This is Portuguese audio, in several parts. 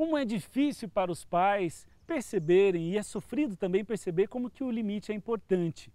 Como é difícil para os pais perceberem e é sofrido também perceber como que o limite é importante.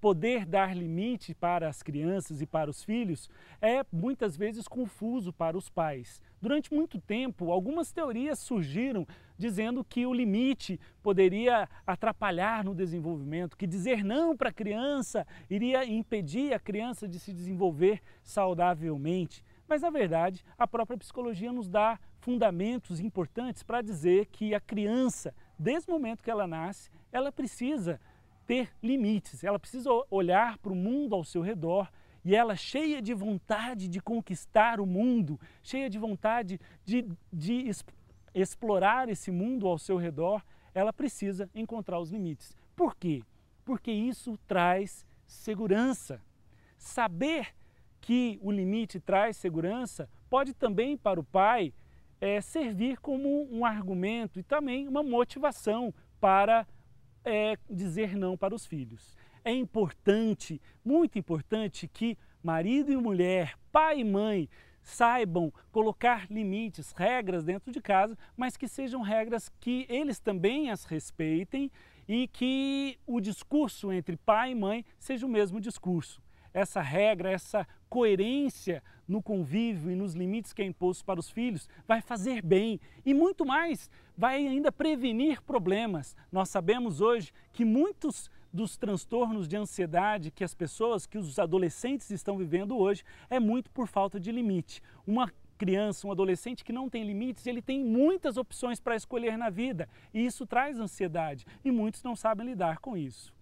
Poder dar limite para as crianças e para os filhos é muitas vezes confuso para os pais. Durante muito tempo, algumas teorias surgiram dizendo que o limite poderia atrapalhar no desenvolvimento, que dizer não para a criança iria impedir a criança de se desenvolver saudavelmente. Mas, na verdade, a própria psicologia nos dá fundamentos importantes para dizer que a criança, desde o momento que ela nasce, ela precisa ter limites, ela precisa olhar para o mundo ao seu redor e ela, cheia de vontade de conquistar o mundo, cheia de vontade de, de explorar esse mundo ao seu redor, ela precisa encontrar os limites. Por quê? Porque isso traz segurança. Saber que o limite traz segurança, pode também para o pai é, servir como um argumento e também uma motivação para é, dizer não para os filhos. É importante, muito importante, que marido e mulher, pai e mãe, saibam colocar limites, regras dentro de casa, mas que sejam regras que eles também as respeitem e que o discurso entre pai e mãe seja o mesmo discurso essa regra, essa coerência no convívio e nos limites que é imposto para os filhos, vai fazer bem e muito mais, vai ainda prevenir problemas. Nós sabemos hoje que muitos dos transtornos de ansiedade que as pessoas, que os adolescentes estão vivendo hoje, é muito por falta de limite. Uma criança, um adolescente que não tem limites, ele tem muitas opções para escolher na vida e isso traz ansiedade e muitos não sabem lidar com isso.